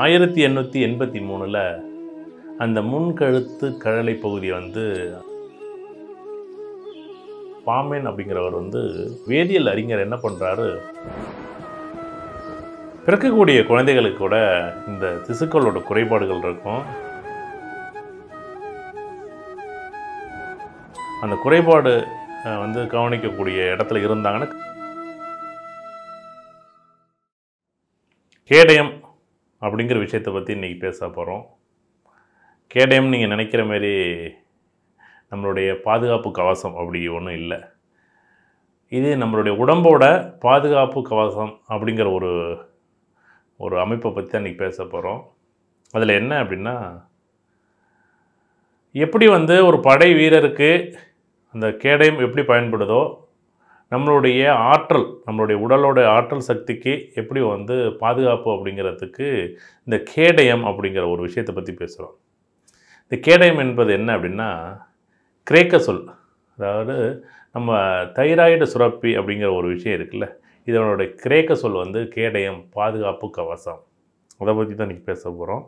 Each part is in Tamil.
ஆயிரத்தி எண்ணூற்றி எண்பத்தி மூணில் அந்த முன்கழுத்து கழலை பகுதி வந்து பாமேன் அப்படிங்கிறவர் வந்து வேதியியல் அறிஞர் என்ன பண்ணுறாரு பிறக்கக்கூடிய குழந்தைகளுக்கு கூட இந்த திசுக்களோட குறைபாடுகள் இருக்கும் அந்த குறைபாடு வந்து கவனிக்கக்கூடிய இடத்துல இருந்தாங்கன்னா கேடயம் அப்படிங்கிற விஷயத்தை பற்றி இன்றைக்கி பேச போகிறோம் கேடயம் நீங்கள் நினைக்கிற மாரி நம்மளுடைய பாதுகாப்பு கவசம் அப்படி ஒன்றும் இல்லை இது நம்மளுடைய உடம்போட பாதுகாப்பு கவசம் அப்படிங்கிற ஒரு ஒரு அமைப்பை பற்றி தான் இன்றைக்கி பேச போகிறோம் அதில் என்ன அப்படின்னா எப்படி வந்து ஒரு படை வீரருக்கு அந்த கேடயம் எப்படி பயன்படுதோ நம்மளுடைய ஆற்றல் நம்மளுடைய உடலோட ஆற்றல் சக்திக்கு எப்படி வந்து பாதுகாப்பு அப்படிங்கிறதுக்கு இந்த கேடயம் அப்படிங்கிற ஒரு விஷயத்தை பற்றி பேசுகிறோம் இந்த கேடயம் என்பது என்ன அப்படின்னா கிரேக்க சொல் அதாவது நம்ம தைராய்டு சுரப்பி அப்படிங்கிற ஒரு விஷயம் இருக்குல்ல இதனுடைய கிரேக்க சொல் வந்து கேடயம் பாதுகாப்பு கவசம் அதை பற்றி தான் இன்றைக்கி பேச போகிறோம்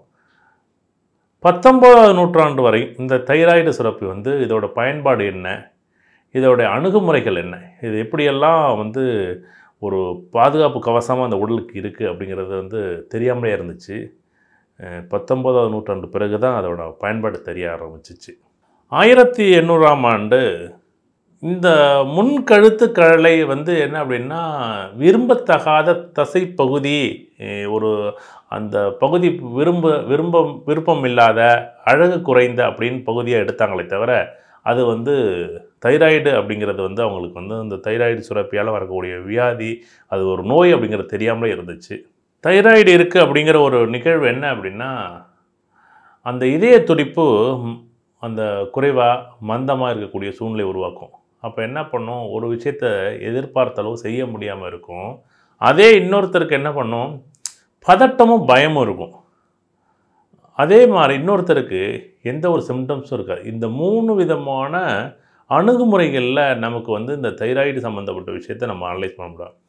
பத்தொம்போதாவது நூற்றாண்டு வரை இந்த தைராய்டு சுரப்பி வந்து இதோட பயன்பாடு என்ன இதோடைய அணுகுமுறைகள் என்ன இது எப்படியெல்லாம் வந்து ஒரு பாதுகாப்பு கவசமாக அந்த உடலுக்கு இருக்குது அப்படிங்கிறது வந்து தெரியாமலே இருந்துச்சு பத்தொம்போதாவது நூற்றாண்டு பிறகு தான் அதோட பயன்பாடு தெரிய ஆரம்பிச்சிச்சு ஆயிரத்தி எண்ணூறாம் ஆண்டு இந்த முன்கழுத்து கழலை வந்து என்ன அப்படின்னா விரும்பத்தகாத தசை பகுதி ஒரு அந்த பகுதி விரும்ப விரும்ப விருப்பம் இல்லாத அழகு குறைந்த அப்படின்னு பகுதியாக எடுத்தாங்களே தவிர அது வந்து தைராய்டு அப்படிங்கிறது வந்து அவங்களுக்கு வந்து இந்த தைராய்டு சுரப்பியால் வரக்கூடிய வியாதி அது ஒரு நோய் அப்படிங்கிறது தெரியாமலே இருந்துச்சு தைராய்டு இருக்குது அப்படிங்கிற ஒரு நிகழ்வு என்ன அப்படின்னா அந்த இதய துடிப்பு அந்த குறைவாக மந்தமாக இருக்கக்கூடிய சூழ்நிலை உருவாக்கும் அப்போ என்ன பண்ணும் ஒரு விஷயத்தை எதிர்பார்த்தளவு செய்ய முடியாமல் இருக்கும் அதே இன்னொருத்தருக்கு என்ன பண்ணும் பதட்டமும் பயமும் இருக்கும் அதே மாதிரி இன்னொருத்தருக்கு எந்த ஒரு சிம்டம்ஸும் இருக்காது இந்த மூணு விதமான அணுகுமுறைகளில் நமக்கு வந்து இந்த தைராய்டு சம்மந்தப்பட்ட விஷயத்தை நம்ம அனலைஸ் பண்ண முடியும்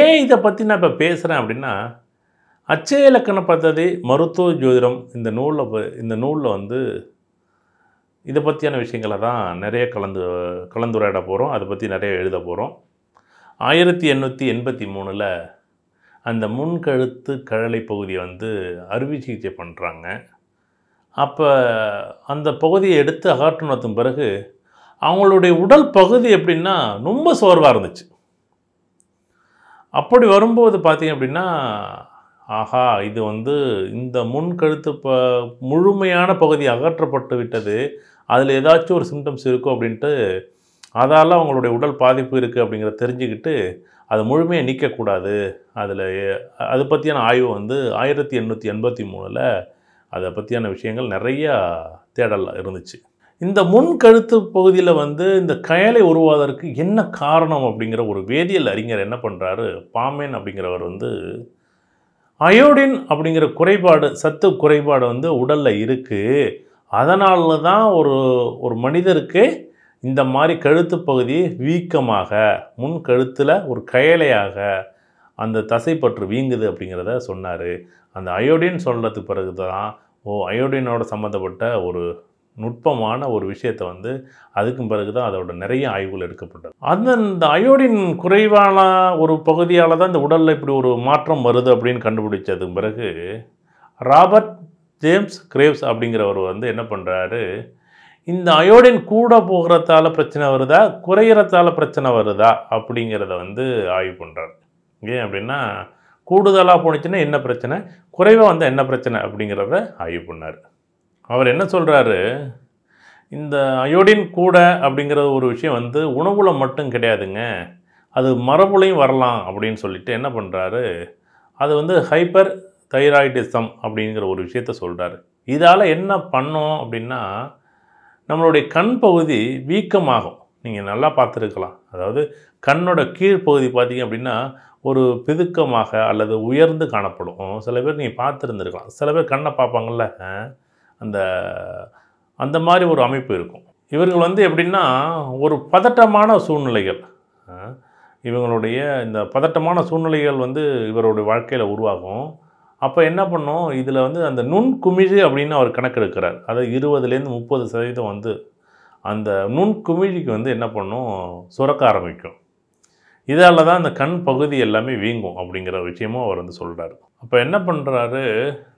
ஏன் இதை பற்றி நான் இப்போ பேசுகிறேன் அப்படின்னா அச்சய இலக்கண பத்ததி மருத்துவ ஜோதிடம் இந்த நூலில் இந்த நூலில் வந்து இதை பற்றியான விஷயங்களை தான் நிறைய கலந்து கலந்துரையாட போகிறோம் அதை பற்றி நிறைய எழுத போகிறோம் ஆயிரத்தி எண்ணூற்றி எண்பத்தி மூணில் அந்த முன்கழுத்து கழலை பகுதியை வந்து அறுவை சிகிச்சை பண்ணுறாங்க அப்போ அந்த பகுதியை எடுத்து அகற்றுனத்தும் பிறகு அவங்களுடைய உடல் பகுதி எப்படின்னா ரொம்ப சோர்வாக இருந்துச்சு அப்படி வரும்போது பார்த்தீங்க அப்படின்னா ஆஹா இது வந்து இந்த முன்கழுத்து ப முழுமையான பகுதி அகற்றப்பட்டு விட்டது அதில் ஏதாச்சும் ஒரு சிம்டம்ஸ் இருக்கும் அப்படின்ட்டு அதால் அவங்களுடைய உடல் பாதிப்பு இருக்குது அப்படிங்கிறத தெரிஞ்சுக்கிட்டு அது முழுமையாக நீக்கக்கூடாது அதில் அது பற்றியான ஆய்வு வந்து ஆயிரத்தி எண்ணூற்றி எண்பத்தி மூணில் அதை பற்றியான விஷயங்கள் நிறையா தேடல் இருந்துச்சு இந்த முன் கழுத்து பகுதியில் வந்து இந்த கயலை உருவாவதற்கு என்ன காரணம் அப்படிங்கிற ஒரு வேதியியல் அறிஞர் என்ன பண்ணுறாரு பாமேன் அப்படிங்கிறவர் வந்து அயோடின் அப்படிங்கிற குறைபாடு சத்து குறைபாடு வந்து உடலில் இருக்குது அதனால தான் ஒரு ஒரு மனிதருக்கு இந்த மாதிரி கழுத்து பகுதி வீக்கமாக முன் கழுத்தில் ஒரு கயலையாக அந்த தசைப்பற்று வீங்குது அப்படிங்கிறத சொன்னார் அந்த அயோடின் சொல்கிறதுக்கு பிறகு தான் ஓ அயோடினோட சம்மந்தப்பட்ட ஒரு நுட்பமான ஒரு விஷயத்தை வந்து அதுக்கும் பிறகு தான் அதோட நிறைய ஆய்வுகள் எடுக்கப்பட்டது அந்த இந்த அயோடின் குறைவான ஒரு பகுதியால் தான் இந்த உடலில் இப்படி ஒரு மாற்றம் வருது அப்படின்னு கண்டுபிடிச்சதுக்கு பிறகு ராபர்ட் ஜேம்ஸ் கிரேவ்ஸ் அப்படிங்கிறவர் வந்து என்ன பண்ணுறாரு இந்த அயோடின் கூட போகிறதால பிரச்சனை வருதா குறையிறத்தால் பிரச்சனை வருதா அப்படிங்கிறத வந்து ஆய்வு பண்ணுறாரு ஏன் அப்படின்னா கூடுதலாக போணுச்சுன்னா என்ன பிரச்சனை குறைவாக வந்தால் என்ன பிரச்சனை அப்படிங்கிறத ஆய்வு பண்ணார் அவர் என்ன சொல்கிறாரு இந்த அயோடின் கூட அப்படிங்கிற ஒரு விஷயம் வந்து உணவுல மட்டும் கிடையாதுங்க அது மரபுலையும் வரலாம் அப்படின்னு சொல்லிட்டு என்ன பண்ணுறாரு அது வந்து ஹைப்பர் தைராய்டிசம் அப்படிங்கிற ஒரு விஷயத்த சொல்கிறாரு இதால் என்ன பண்ணோம் அப்படின்னா நம்மளுடைய கண் பகுதி வீக்கமாகும் நீங்கள் நல்லா பார்த்துருக்கலாம் அதாவது கண்ணோட கீழ்ப்பகுதி பார்த்திங்க அப்படின்னா ஒரு பிதுக்கமாக அல்லது உயர்ந்து காணப்படும் சில பேர் நீங்கள் பார்த்துருந்துருக்கலாம் சில பேர் கண்ணை பார்ப்பாங்கள்ல அந்த அந்த மாதிரி ஒரு அமைப்பு இருக்கும் இவர்கள் வந்து எப்படின்னா ஒரு பதட்டமான சூழ்நிலைகள் இவங்களுடைய இந்த பதட்டமான சூழ்நிலைகள் வந்து இவருடைய வாழ்க்கையில் உருவாகும் அப்போ என்ன பண்ணும் இதில் வந்து அந்த நுண்குமிழி அப்படின்னு அவர் கணக்கு எடுக்கிறார் அதாவது இருபதுலேருந்து முப்பது சதவீதம் வந்து அந்த நுண்குமிழிக்கு வந்து என்ன பண்ணும் சுரக்க ஆரம்பிக்கும் இதால் தான் அந்த கண் பகுதி எல்லாமே வீங்கும் அப்படிங்கிற விஷயமும் அவர் வந்து சொல்கிறார் அப்போ என்ன பண்ணுறாரு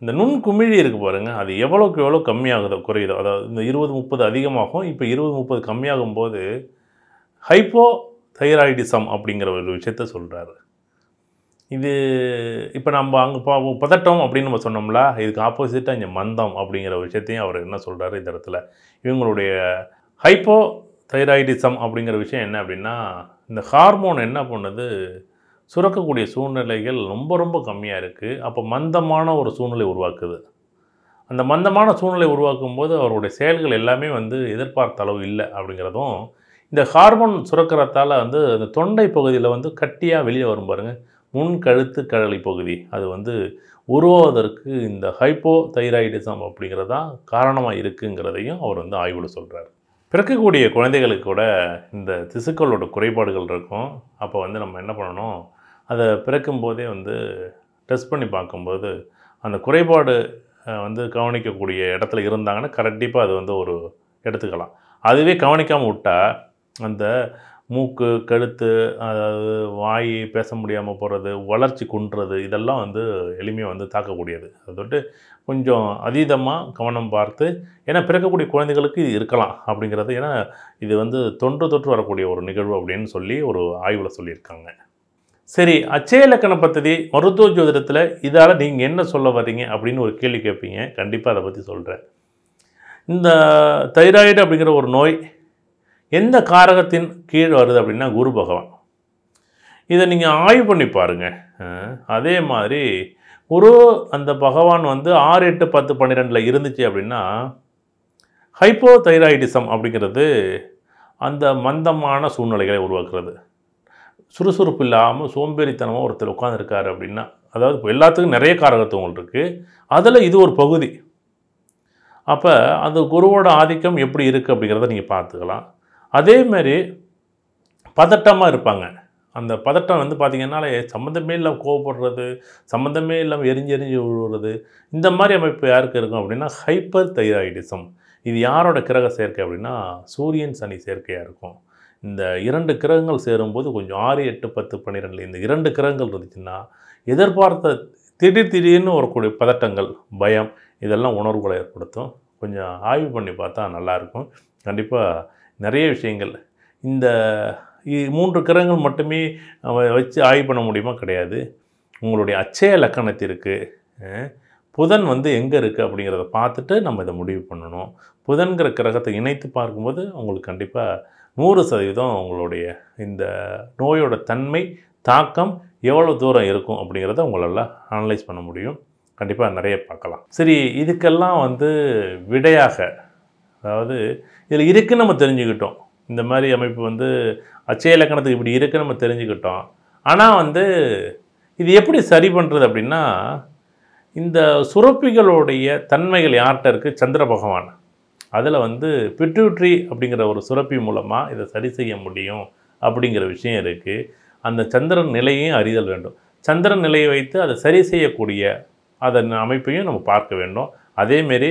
இந்த நுண் குமிழி இருக்குது பாருங்கள் அது எவ்வளோக்கு எவ்வளோ கம்மியாகுதோ குறையுதோ அதாவது இந்த இருபது முப்பது அதிகமாகும் இப்போ இருபது முப்பது கம்மியாகும் போது ஹைப்போ தைராய்டிசம் அப்படிங்கிற ஒரு விஷயத்த சொல்கிறாரு இது இப்போ நம்ம அங்கே பா பதட்டம் அப்படின்னு நம்ம சொன்னோம்ல இதுக்கு ஆப்போசிட்டாக இங்கே மந்தம் அப்படிங்கிற விஷயத்தையும் அவர் என்ன சொல்கிறாரு இந்த இடத்துல இவங்களுடைய ஹைப்போ தைராய்டிசம் அப்படிங்கிற விஷயம் என்ன அப்படின்னா இந்த ஹார்மோன் என்ன பண்ணுது சுரக்கக்கூடிய சூழ்நிலைகள் ரொம்ப ரொம்ப கம்மியாக இருக்குது அப்போ மந்தமான ஒரு சூழ்நிலை உருவாக்குது அந்த மந்தமான சூழ்நிலை உருவாக்கும் போது அவருடைய செயல்கள் எல்லாமே வந்து எதிர்பார்த்த அளவு இல்லை அப்படிங்கிறதும் இந்த ஹார்மோன் சுரக்கிறதால வந்து அந்த தொண்டை பகுதியில் வந்து கட்டியாக வெளியே வரும் பாருங்கள் முன் கழுத்து கழலி பகுதி அது வந்து உருவாவதற்கு இந்த ஹைப்போ தைராய்டிசம் அப்படிங்கிறதான் காரணமாக இருக்குங்கிறதையும் அவர் வந்து ஆய்வில் சொல்கிறார் பிறக்கக்கூடிய குழந்தைகளுக்கு கூட இந்த திசுக்களோட குறைபாடுகள் இருக்கும் அப்போ வந்து நம்ம என்ன பண்ணணும் அதை பிறக்கும் போதே வந்து டெஸ்ட் பண்ணி பார்க்கும்போது அந்த குறைபாடு வந்து கவனிக்கக்கூடிய இடத்துல இருந்தாங்கன்னா கரெக்டிப்பாக அது வந்து ஒரு எடுத்துக்கலாம் அதுவே கவனிக்காமல் விட்டால் அந்த மூக்கு கழுத்து அதாவது வாய் பேச முடியாமல் போகிறது வளர்ச்சி குன்றது இதெல்லாம் வந்து எளிமையாக வந்து தாக்கக்கூடியது அதை தொட்டு கொஞ்சம் அதீதமாக கவனம் பார்த்து ஏன்னா பிறக்கக்கூடிய குழந்தைகளுக்கு இது இருக்கலாம் அப்படிங்கிறது ஏன்னா இது வந்து தொன்று தொற்று வரக்கூடிய ஒரு நிகழ்வு அப்படின்னு சொல்லி ஒரு ஆய்வில் சொல்லியிருக்காங்க சரி அச்சய இலக்கண பத்ததி மருத்துவ ஜோதிடத்தில் இதால் நீங்கள் என்ன சொல்ல வர்றீங்க அப்படின்னு ஒரு கேள்வி கேட்பீங்க கண்டிப்பாக அதை பற்றி சொல்கிறேன் இந்த தைராய்டு அப்படிங்கிற ஒரு நோய் எந்த காரகத்தின் கீழ் வருது அப்படின்னா குரு பகவான் இதை நீங்கள் ஆய்வு பண்ணி பாருங்கள் அதே மாதிரி குரு அந்த பகவான் வந்து ஆறு எட்டு பத்து பன்னிரெண்டில் இருந்துச்சு அப்படின்னா ஹைப்போ தைராய்டிசம் அப்படிங்கிறது அந்த மந்தமான சூழ்நிலைகளை உருவாக்குறது சுறுசுறுப்பு இல்லாமல் சோம்பேறித்தனமாக ஒருத்தர் உட்காந்துருக்காரு அப்படின்னா அதாவது இப்போ எல்லாத்துக்கும் நிறைய காரகத்துவங்கள் இருக்குது அதில் இது ஒரு பகுதி அப்போ அந்த குருவோட ஆதிக்கம் எப்படி இருக்குது அப்படிங்கிறத நீங்கள் பார்த்துக்கலாம் அதேமாரி பதட்டமாக இருப்பாங்க அந்த பதட்டம் வந்து பார்த்திங்கனாலே சம்மந்தமே இல்லாமல் கோவப்படுறது சம்மந்தமே இல்லாமல் எரிஞ்சு எரிஞ்சு விழுவுறது இந்த மாதிரி அமைப்பு யாருக்கு இருக்கும் அப்படின்னா ஹைப்பர் தைராய்டிசம் இது யாரோட கிரக சேர்க்கை அப்படின்னா சூரியன் சனி சேர்க்கையாக இருக்கும் இந்த இரண்டு கிரகங்கள் சேரும்போது கொஞ்சம் ஆறு எட்டு பத்து பன்னிரெண்டு இந்த இரண்டு கிரகங்கள் இருந்துச்சுன்னா எதிர்பார்த்த திடீர் திடீர்னு வரக்கூடிய பதட்டங்கள் பயம் இதெல்லாம் உணர்வுகளை ஏற்படுத்தும் கொஞ்சம் ஆய்வு பண்ணி பார்த்தா நல்லாயிருக்கும் கண்டிப்பாக நிறைய விஷயங்கள் இந்த மூன்று கிரகங்கள் மட்டுமே வச்சு ஆய்வு பண்ண முடியுமா கிடையாது உங்களுடைய அச்சய லக்கணத்திற்கு புதன் வந்து எங்கே இருக்குது அப்படிங்கிறத பார்த்துட்டு நம்ம இதை முடிவு பண்ணணும் புதன்கிற கிரகத்தை இணைத்து பார்க்கும்போது உங்களுக்கு கண்டிப்பாக நூறு சதவீதம் உங்களுடைய இந்த நோயோட தன்மை தாக்கம் எவ்வளோ தூரம் இருக்கும் அப்படிங்கிறத உங்களால் அனலைஸ் பண்ண முடியும் கண்டிப்பாக நிறைய பார்க்கலாம் சரி இதுக்கெல்லாம் வந்து விடையாக அதாவது இதில் இருக்குன்னு நம்ம தெரிஞ்சுக்கிட்டோம் இந்த மாதிரி அமைப்பு வந்து அச்சய இலக்கணத்துக்கு இப்படி இருக்குன்னு நம்ம தெரிஞ்சுக்கிட்டோம் ஆனால் வந்து இது எப்படி சரி பண்ணுறது அப்படின்னா இந்த சுரப்பிகளுடைய தன்மைகள் யார்கிட்ட இருக்குது சந்திர பகவான் அதில் வந்து பிட்யூட்ரி அப்படிங்கிற ஒரு சுரப்பி மூலமாக இதை சரி செய்ய முடியும் அப்படிங்கிற விஷயம் இருக்குது அந்த சந்திரன் நிலையையும் அறிதல் வேண்டும் சந்திரன் நிலையை வைத்து அதை சரி செய்யக்கூடிய அதன் அமைப்பையும் நம்ம பார்க்க வேண்டும் அதேமாரி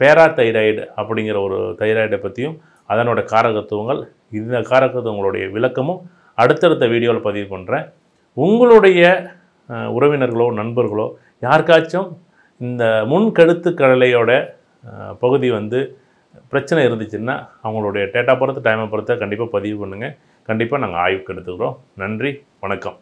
பேரா தைராய்டு அப்படிங்கிற ஒரு தைராய்டை பற்றியும் அதனோட காரகத்துவங்கள் இந்த காரகத்துவங்களுடைய விளக்கமும் அடுத்தடுத்த வீடியோவில் பதிவு பண்ணுறேன் உங்களுடைய உறவினர்களோ நண்பர்களோ யாருக்காச்சும் இந்த முன்கழுத்து கடலையோட பகுதி வந்து பிரச்சனை இருந்துச்சுன்னா அவங்களுடைய டேட்டா பொறுத்து டைமை பொறுத்த கண்டிப்பாக பதிவு பண்ணுங்கள் கண்டிப்பாக நாங்கள் ஆய்வுக்கு எடுத்துக்கிறோம் நன்றி வணக்கம்